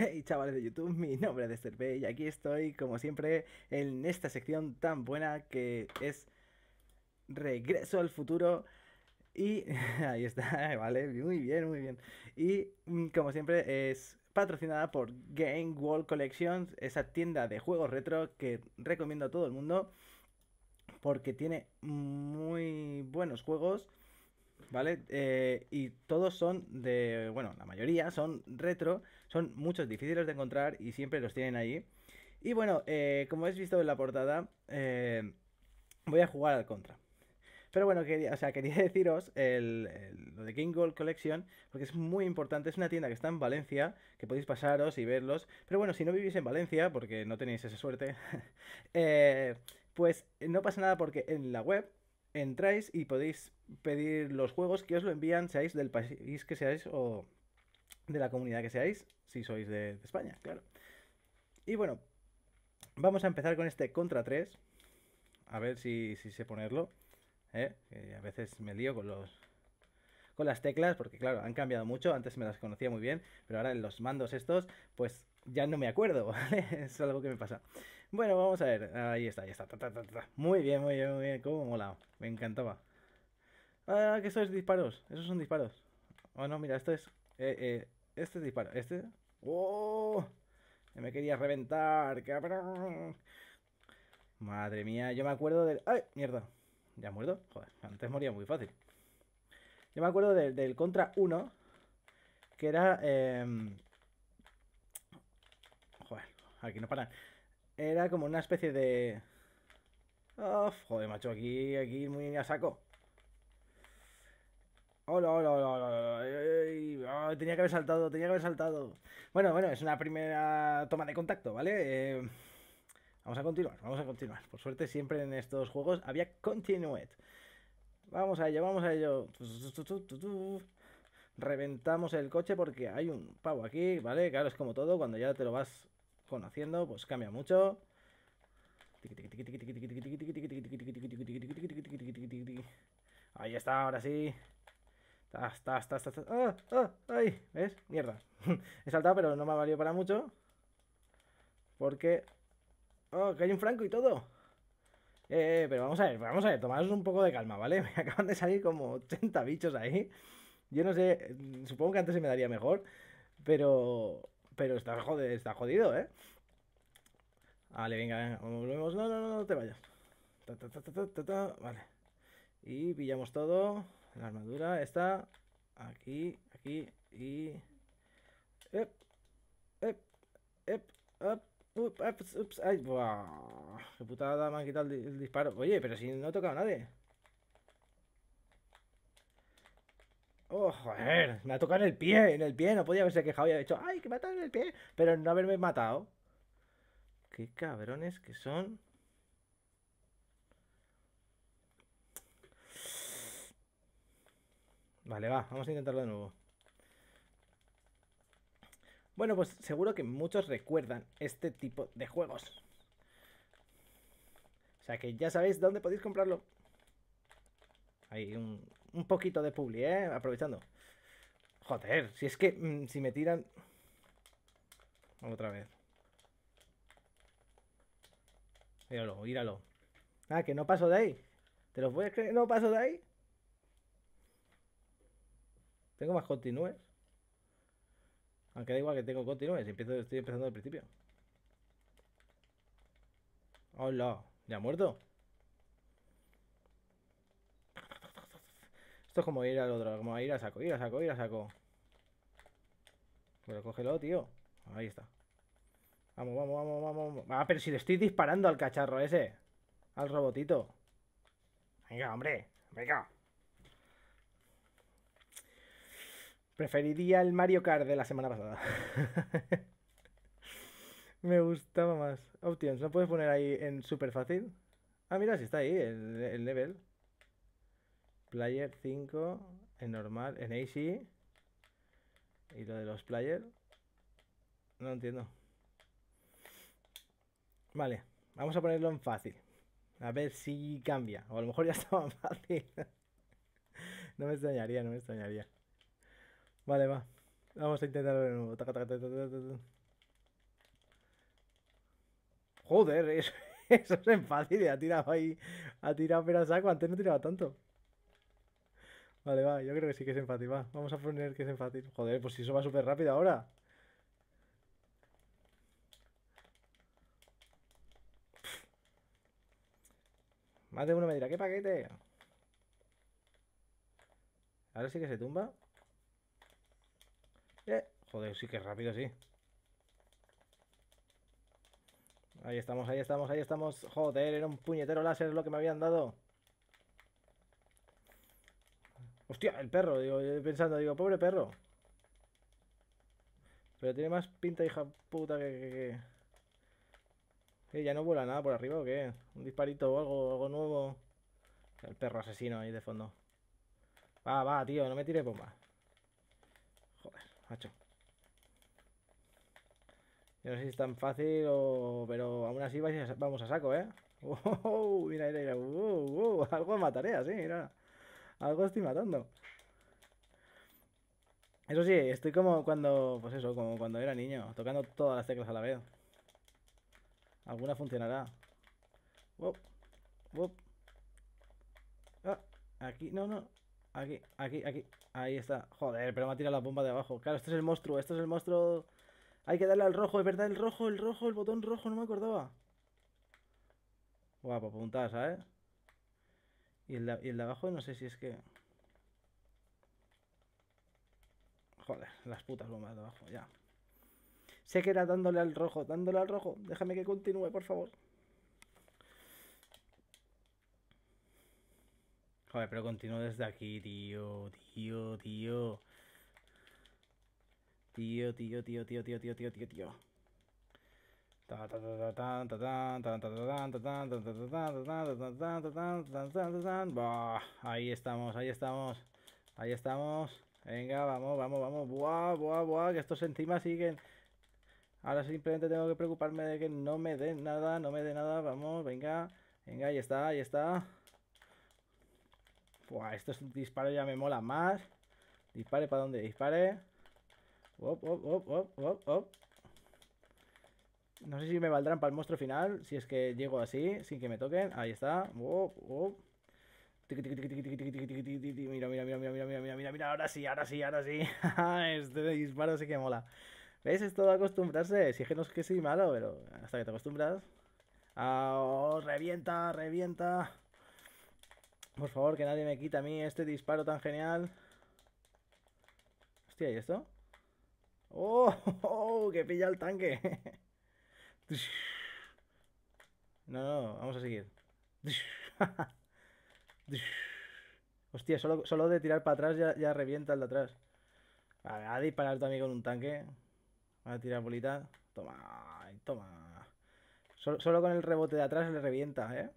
Hey chavales de YouTube, mi nombre es Desterpe y aquí estoy como siempre en esta sección tan buena que es Regreso al futuro y ahí está, vale, muy bien, muy bien. Y mm, como siempre es patrocinada por Game World Collections, esa tienda de juegos retro que recomiendo a todo el mundo porque tiene muy buenos juegos ¿vale? Eh, y todos son de, bueno, la mayoría son retro, son muchos difíciles de encontrar y siempre los tienen allí. Y bueno, eh, como habéis visto en la portada, eh, voy a jugar al contra. Pero bueno, quería, quería deciros lo de King Gold Collection, porque es muy importante. Es una tienda que está en Valencia, que podéis pasaros y verlos. Pero bueno, si no vivís en Valencia, porque no tenéis esa suerte, pues no pasa nada porque en la web entráis y podéis pedir los juegos que os lo envían, seáis del país que seáis o de la comunidad que seáis, si sois de, España, claro. Y bueno, vamos a empezar con este Contra 3. A ver si, si sé ponerlo. ¿eh? a veces me lío con los con las teclas, porque claro, han cambiado mucho, antes me las conocía muy bien, pero ahora en los mandos estos, pues ya no me acuerdo, es algo que me pasa. Bueno, vamos a ver, ahí está, ahí está, muy bien, muy bien, muy bien, cómo mola me encantaba. Ah, que eso es disparos. Esos son disparos. Oh, no, mira, esto es. Eh, eh, este es disparo. Este. ¡Oh! Me quería reventar, cabrón. Madre mía, yo me acuerdo del. ¡Ay! Mierda. ¿Ya muerto? Joder, antes moría muy fácil. Yo me acuerdo del, Contra 1. Que era. Em, joder, aquí no paran. Era como una especie de. Oh, joder, macho, aquí, aquí muy a saco. Hola, hola, hola, tenía que haber saltado, tenía que haber saltado. Bueno, bueno, es una primera toma de contacto, ¿vale? vamos a continuar, vamos a continuar. Por suerte siempre en estos juegos había continued. Vamos a ello, vamos a ello. Reventamos el coche porque hay un pavo aquí, ¿vale? Claro, es como todo, cuando ya te lo vas conociendo, pues cambia mucho. Ahí está, ahora sí. Tas, tas, tas, tas. Ah, ah, ¡Ay! ¿Ves? Mierda. He saltado, pero no me ha valido para mucho. Porque... ¡Oh! Que hay un franco y todo. Eh, eh, pero vamos a ver, vamos a ver, tomaros un poco de calma, ¿vale? Me acaban de salir como 80 bichos ahí. Yo no sé, mm, supongo que antes se me daría mejor, pero... Pero está, jodido, está jodido, ¿eh? Vale, venga, venga, No, no, no, no te vayas. vale. Y pillamos todo. La armadura está aquí, aquí y... ups, ups, ay, buah. Qué putada me han quitado el, disparo. Oye, pero si no he tocado a nadie. Oh, joder, me ha tocado en el pie, en el pie, no podía haberse quejado y haber dicho, ay, que me ha en el pie, pero no haberme matado. Qué cabrones que son. Vale, va, vamos a intentarlo de nuevo. Bueno, pues seguro que muchos recuerdan este tipo de juegos. O sea que ya sabéis dónde podéis comprarlo. Hay un, un poquito de publi, ¿eh? Aprovechando. Joder, si es que mm, si me tiran... Otra vez. Míralo, míralo. Ah, que no paso de ahí. ¿Te lo puedes creer? No paso de ahí. ¿Tengo más continúes? Aunque da igual que tengo continúes. Empiezo, estoy empezando al principio. ¡Hola! ¿Ya ha muerto? Esto es como ir al otro, como ir a saco, ir a saco, ir a saco. Pero cógelo, tío. Ahí está. Vamos, vamos, vamos, vamos. Ah, pero si le estoy disparando al cacharro ese. Al robotito. Venga, hombre. Venga. Preferiría el Mario Kart de la semana pasada. Me gustaba más. Options, ¿no puedes poner ahí en super fácil? Ah, mira, si sí está ahí el, level. Player 5, en normal, en AC Y lo de los player. No entiendo. Vale, vamos a ponerlo en fácil. A ver si cambia. O a lo mejor ya estaba fácil. no me extrañaría, no me extrañaría. Vale, va. Vamos a intentarlo de nuevo. Joder, eso, eso es fácil. Ha tirado ahí. Ha tirado pero saco. Antes no tiraba tanto. Vale, va. Yo creo que sí que es fácil Va. Vamos a poner que es fácil Joder, pues si eso va súper rápido ahora. Más de uno me dirá, ¿qué paquete? Ahora sí que se tumba joder, sí que rápido, sí. Ahí estamos, ahí estamos, ahí estamos. Joder, era un puñetero láser lo que me habían dado. Hostia, el perro, digo, pensando, digo, pobre perro. Pero tiene más pinta hija puta que... que, ¿Eh, ¿Ya no vuela nada por arriba o qué? ¿Un disparito o algo, algo nuevo? El perro asesino ahí de fondo. Va, va, tío, no me tire bomba macho. Yo no sé si es tan fácil o... Pero aún así vamos a saco, ¿eh? ¡Wow! Mira, mira, Algo mataré así, mira. Algo estoy matando. Eso sí, estoy como cuando... Pues eso, como cuando era niño. Tocando todas las teclas a la vez. Alguna funcionará. Ah, aquí... No, no. Aquí, aquí, aquí. Ahí está. Joder, pero me ha tirado la bomba de abajo. Claro, esto es el monstruo, esto es el monstruo. Hay que darle al rojo, es verdad, el rojo, el rojo, el botón rojo, no me acordaba. Guapo, pues apuntar, ¿sabes? ¿eh? el, y el de abajo no sé si es que... Joder, las putas bombas de abajo, ya. Sé que era dándole al rojo, dándole al rojo. Déjame que continúe, por favor. Joder, pero continúo desde aquí, tío, tío, tío. Tío, tío, tío, tío, tío, tío, tío, tío, tío. ahí estamos, ahí estamos. Ahí estamos. Venga, vamos, vamos, vamos. Buah, buah, buah, que estos encima siguen. Ahora simplemente tengo que preocuparme de que no me den nada, no me den nada. Vamos, venga. Venga, ahí está, ahí está. Buah, un disparo ya me mola más. Dispare para donde dispare. no sé si me valdrán para el monstruo final, si es que llego así, sin que me toquen. Ahí está. Mira, mira, mira, mira, mira, mira, mira, mira, ahora sí, ahora sí, ahora sí. este disparo sí que mola. ¿Ves? Es todo acostumbrarse. Si es que no es que soy malo, pero hasta que te acostumbras. Ah, oh, revienta, revienta. Por favor, que nadie me quita a mí este disparo tan genial. Hostia, ¿y esto? ¡Oh! oh que pilla el tanque! No, no, vamos a seguir. Hostia, solo, de tirar para atrás ya, revienta el de atrás. Vale, a disparar también con un tanque. a tirar bolita. Toma, toma. solo, con el rebote de atrás le revienta, ¿eh?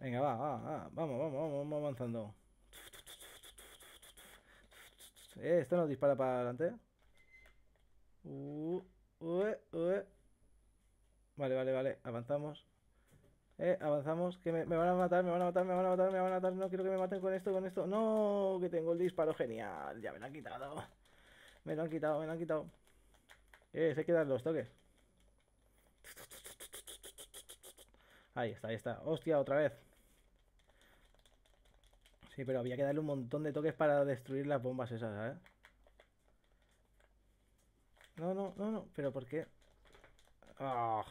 Venga, va, va, Vamos, vamos, vamos, avanzando. Eh, esto nos dispara para adelante? Uh, vale, vale, vale. Avanzamos. Eh, avanzamos. Que me, van a matar, me van a matar, me van a matar, me van a matar. No quiero que me maten con esto, con esto. No, que tengo el disparo genial. Ya me lo han quitado. Me lo han quitado, me lo han quitado. Eh, se quedan los toques. Ahí está, ahí está. Hostia, otra vez. Sí, pero había que darle un montón de toques para destruir las bombas esas, ¿eh? No, no, no, no. ¿Pero por qué? Ah.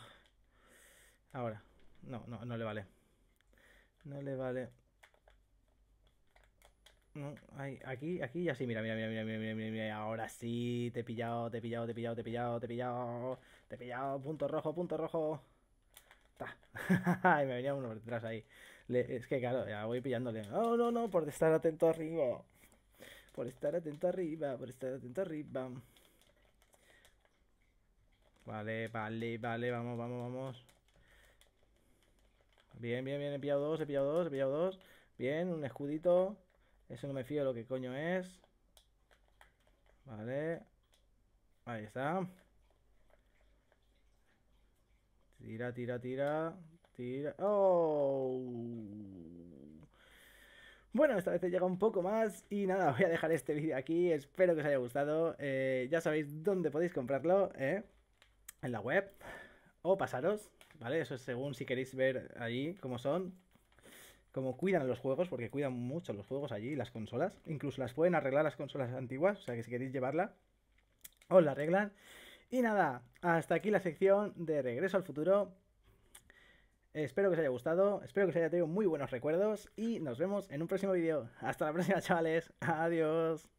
Ahora. No, no, no le vale. No le vale. No, ahí, aquí, aquí ya sí, mira, mira, mira, mira, mira, mira, mira, ahora sí, te pillado, te he pillado, te he pillado, te he pillado, te he pillado, te he pillado, punto rojo, punto rojo. y me venía uno por detrás ahí. es que claro, ya voy pillándole. no no, no, por estar atento arriba. Por estar atento arriba, por estar atento arriba. Vale, vale, vale, vamos, vamos, vamos. Bien, bien, bien, he pillado dos, he pillado dos, he pillado dos. Bien, un escudito. Eso no me fío lo que coño es. Vale. Ahí está. Tira, tira, tira. Tira. ¡Oh! Bueno, esta vez llega un poco más y nada, voy a dejar este vídeo aquí, espero que os haya gustado, eh, ya sabéis dónde podéis comprarlo, eh, en la web, o pasaros, ¿vale? Eso es según si queréis ver allí cómo son, cómo cuidan los juegos, porque cuidan mucho los juegos allí, las consolas, incluso las pueden arreglar las consolas antiguas, o sea que si queréis llevarla, os la arreglan. Y nada, hasta aquí la sección de Regreso al Futuro. Espero que os haya gustado, espero que os haya tenido muy buenos recuerdos y nos vemos en un próximo vídeo. Hasta la próxima, chavales. Adiós.